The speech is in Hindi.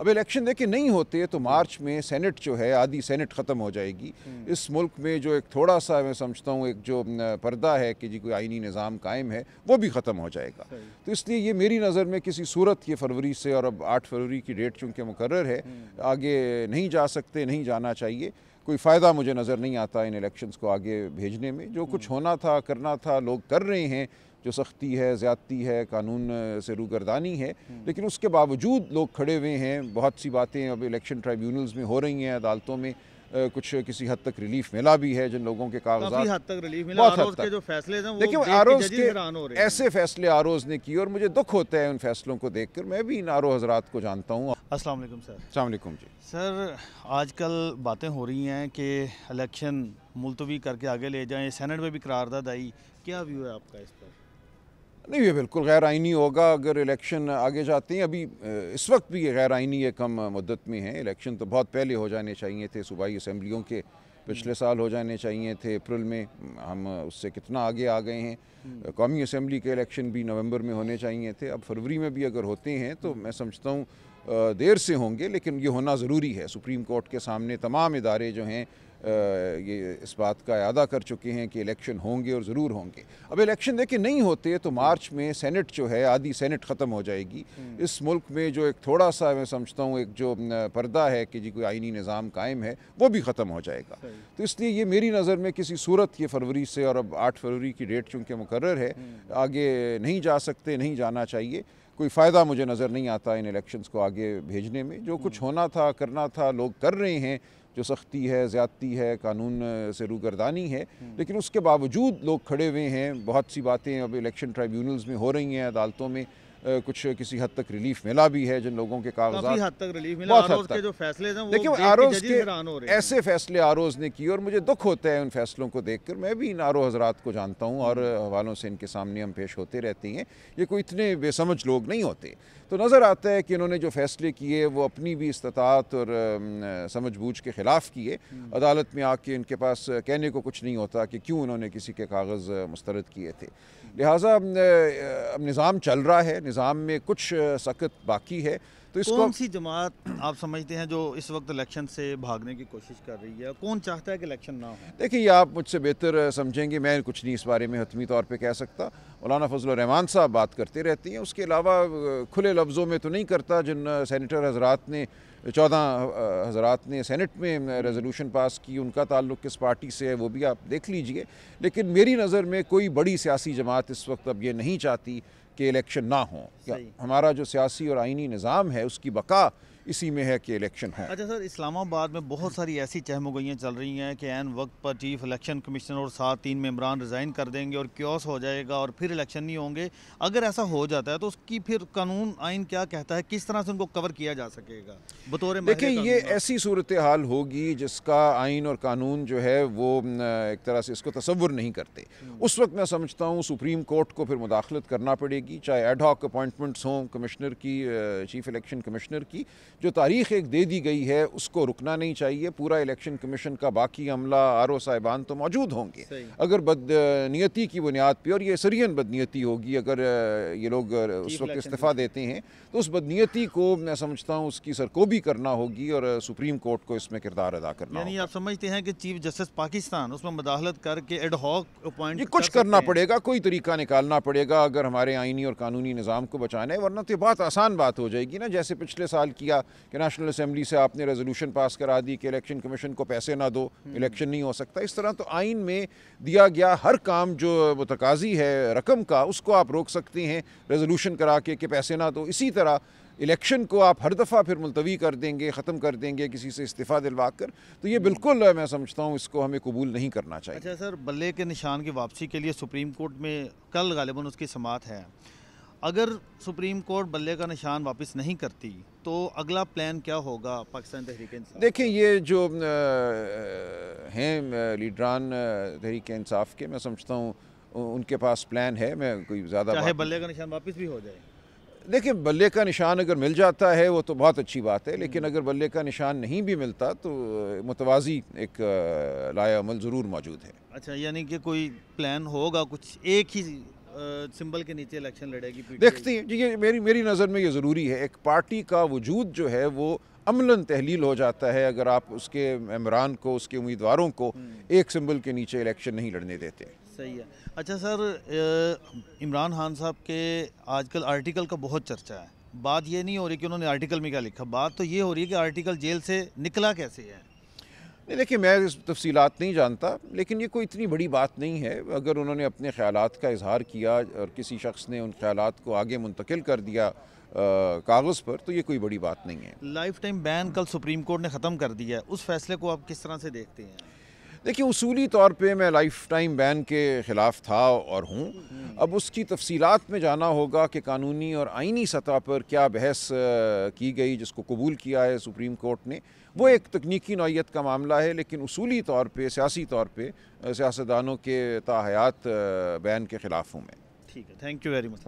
अब इलेक्शन देखिए नहीं होते तो मार्च में सेनेट जो है आधी सेनेट ख़त्म हो जाएगी हम्म। इस मुल्क में जो एक थोड़ा सा मैं समझता हूँ एक जो पर्दा है कि जी कोई आइनी निज़ाम कायम है वो भी ख़त्म हो जाएगा तो इसलिए ये मेरी नज़र में किसी सूरत ये फरवरी से और अब आठ फरवरी की डेट चूँकि मुकर है हम्म। आगे नहीं जा सकते नहीं जाना चाहिए कोई फ़ायदा मुझे नज़र नहीं आता इन इलेक्शंस को आगे भेजने में जो कुछ हम्म। होना था करना था लोग कर रहे हैं जो सख्ती है ज़्यादती है कानून से रूगरदानी है हम्म। लेकिन उसके बावजूद लोग खड़े हुए हैं बहुत सी बातें अब इलेक्शन ट्राइब्यूनल्स में हो रही हैं अदालतों में कुछ किसी हद तक रिलीफ मिला भी है जिन लोगों के कागजात हद तक रिलीफ मिला बहुत हद तक जो फैसले हैं देखिए आरोज के ऐसे फैसले आरोज ने किए और मुझे दुख होता है उन फैसलों को देख कर मैं भी इन आरो हजरात को जानता हूँ असलम सर अलमैकम जी सर आजकल बातें हो रही हैं कि इलेक्शन मुलतवी करके आगे ले जाएँ सेनेट में भी करारदाद आई क्या व्यू है आपका इस पर नहीं ये बिल्कुल गैर आइनी होगा अगर इलेक्शन आगे जाते हैं अभी इस वक्त भी ये गैर आइनी है कम मदत में है इलेक्शन तो बहुत पहले हो जाने चाहिए थे सूबाई असम्बलियों के पिछले साल हो जाने चाहिए थे अप्रैल में हम उससे कितना आगे आ गए हैं हम्म। कौमी असम्बली के इलेक्शन भी नवंबर में होने चाहिए थे अब फरवरी में भी अगर होते हैं तो मैं समझता हूँ देर से होंगे लेकिन ये होना ज़रूरी है सुप्रीम कोर्ट के सामने तमाम इदारे जो हैं ये इस बात का अदा कर चुके हैं कि इलेक्शन होंगे और ज़रूर होंगे अब इलेक्शन देखिए नहीं होते तो मार्च में सेनेट जो है आधी सेनेट ख़त्म हो जाएगी हम्म। इस मुल्क में जो एक थोड़ा सा मैं समझता हूँ एक जो पर्दा है कि जी कोई आइनी निज़ाम कायम है वो भी ख़त्म हो जाएगा तो इसलिए ये मेरी नज़र में किसी सूरत ये फरवरी से और अब आठ फरवरी की डेट चूँकि मुकर है हम्म। आगे नहीं जा सकते नहीं जाना चाहिए कोई फ़ायदा मुझे नज़र नहीं आता इन इलेक्शंस को आगे भेजने में जो हम्म। कुछ होना था करना था लोग कर रहे हैं जो सख्ती है ज़्यादती है कानून से रूगरदानी है हम्म। लेकिन उसके बावजूद लोग खड़े हुए हैं बहुत सी बातें अब इलेक्शन ट्राइब्यूनल्स में हो रही हैं अदालतों में कुछ किसी हद तक रिलीफ मिला भी है जिन लोगों के कागजात हद तक रिलीफ मिला जो फैसले हैं देखिए आर के ऐसे फैसले आर ने किए और मुझे दुख होता है उन फैसलों को देख कर मैं भी इन आर हजरात को जानता हूँ और हवालों से इनके सामने हम पेश होते रहते हैं ये कोई इतने बेसमझ लोग नहीं होते तो नज़र आता है कि इन्होंने जो फैसले किए वो अपनी भी इस्तात और समझ बूझ के ख़िलाफ़ किए हम्म। अदालत में आके इनके पास कहने को कुछ नहीं होता कि क्यों उन्होंने किसी के कागज़ मुस्तरद किए थे लिहाजा अब निज़ाम चल रहा है निज़ाम में कुछ सख्त बाकी है तो इसको कौन सी जमात आप समझते हैं जो इस वक्त इलेक्शन से भागने की कोशिश कर रही है कौन चाहता है कि इलेक्शन ना हो देखिए आप मुझसे बेहतर समझेंगे मैं कुछ नहीं इस बारे में हतमी तौर पे कह सकता मौलाना फजल रहमान साहब बात करते रहती हैं उसके अलावा खुले लफ्ज़ों में तो नहीं करता जिन सैनिटर हजरात ने चौदह हजरात ने सेनेट में रेजोल्यूशन पास की उनका ताल्लुक किस पार्टी से है वो भी आप देख लीजिए लेकिन मेरी नज़र में कोई बड़ी सियासी जमात इस वक्त अब ये नहीं चाहती कि इलेक्शन ना हो हमारा जो सियासी और आइनी निज़ाम है उसकी बका इसी में है कि इलेक्शन है अच्छा सर इस्लामाबाद में बहुत सारी ऐसी चहमगोइयाँ चल रही हैं कि एन वक्त पर चीफ इलेक्शन कमिश्नर और साथ तीन मेम्बरान रिज़ाइन कर देंगे और क्योस हो जाएगा और फिर इलेक्शन नहीं होंगे अगर ऐसा हो जाता है तो उसकी फिर कानून आइन क्या कहता है किस तरह से उनको कवर किया जा सकेगा बतौर देखिए ये ऐसी सूरत हाल होगी जिसका आइन और कानून जो है वो एक तरह से इसको तस्वुर नहीं करते हम्म। उस वक्त मैं समझता हूँ सुप्रीम कोर्ट को फिर मुदाखलत करना पड़ेगी चाहे एडहॉक अपॉइंटमेंट्स हों कमिश्नर की चीफ इलेक्शन कमिश्नर की जो तारीख एक दे दी गई है उसको रुकना नहीं चाहिए पूरा इलेक्शन कमीशन का बाकी अमला आर ओ साहिबान तो मौजूद होंगे अगर बदनीति की बुनियाद पर और ये सरियन बदनीति होगी अगर ये लोग उस वक्त इस्तीफ़ा देते हैं तो उस बदनीति को मैं समझता हूँ उसकी सरकोबी करना होगी और सुप्रीम कोर्ट को इसमें किरदार अदा करना यानी आप समझते हैं कि चीफ जस्टिस पाकिस्तान उसमें मदाखलत करके एडहॉक अपॉइंट कुछ करना पड़ेगा कोई तरीका निकालना पड़ेगा अगर हमारे आइनी और कानूनी निज़ाम को बचाना है वरना तो बात आसान बात हो जाएगी ना जैसे पिछले साल किया कि नेशनल असम्बली से आपने रेजोल्यूशन पास करा दी कि इलेक्शन कमीशन को पैसे ना दो इलेक्शन हम्म। नहीं हो सकता इस तरह तो आइन में दिया गया हर काम जो मतकाजी है रकम का उसको आप रोक सकते हैं रेजोल्यूशन करा के कि पैसे ना दो इसी तरह इलेक्शन को आप हर दफ़ा फिर मुलतवी कर देंगे ख़त्म कर देंगे किसी से इस्तीफ़ा दिलवा कर तो ये हम्म। बिल्कुल मैं समझता हूँ इसको हमें कबूल नहीं करना चाहिए अच्छा सर बल्ले के निशान की वापसी के लिए सुप्रीम कोर्ट में कल गालिबा उसकी समात है अगर सुप्रीम कोर्ट बल्ले का निशान वापस नहीं करती तो अगला प्लान क्या होगा पाकिस्तान तहरीक देखिए ये जो हैं लीडरान तहरीक इंसाफ के मैं समझता हूँ उनके पास प्लान है मैं कोई ज़्यादा चाहे बल्ले का निशान वापस भी हो जाए देखिए बल्ले का निशान अगर मिल जाता है वो तो बहुत अच्छी बात है लेकिन हम्म। अगर बल्ले का निशान नहीं भी मिलता तो मुतवाजी एक लाया अमल ज़रूर मौजूद है अच्छा यानी कि कोई प्लान होगा कुछ एक ही सिंबल के नीचे इलेक्शन लड़ेगी देखते हैं ये मेरी मेरी नज़र में ये ज़रूरी है एक पार्टी का वजूद जो है वो अमला तहलील हो जाता है अगर आप उसके मेम्बरान को उसके उम्मीदवारों को हम्म। एक सिंबल के नीचे इलेक्शन नहीं लड़ने देते सही है अच्छा सर इमरान खान साहब के आजकल आर्टिकल का बहुत चर्चा है बात ये नहीं हो रही कि उन्होंने आर्टिकल में क्या लिखा बात तो ये हो रही है कि आर्टिकल जेल से निकला कैसे है नहीं देखिए मैं इस तफसीत नहीं जानता लेकिन ये कोई इतनी बड़ी बात नहीं है अगर उन्होंने अपने ख्याल का इजहार किया और किसी शख्स ने उन ख्याल को आगे मुंतकिल कर दिया कागज़ पर तो ये कोई बड़ी बात नहीं है लाइफ टाइम बैन कल सुप्रीम कोर्ट ने ख़त्म कर दिया है उस फैसले को आप किस तरह से देखते हैं देखिए उसूली तौर पे मैं लाइफ टाइम बैन के ख़िलाफ़ था और हूँ अब उसकी तफसीलात में जाना होगा कि कानूनी और आइनी सतह पर क्या बहस की गई जिसको कबूल किया है सुप्रीम कोर्ट ने वो एक तकनीकी नौीय का मामला है लेकिन उसूली तौर पर सियासी तौर पर सियासतदानों के ताहयात बैन के ख़िलाफ़ हूँ मैं ठीक है थैंक यू वेरी मच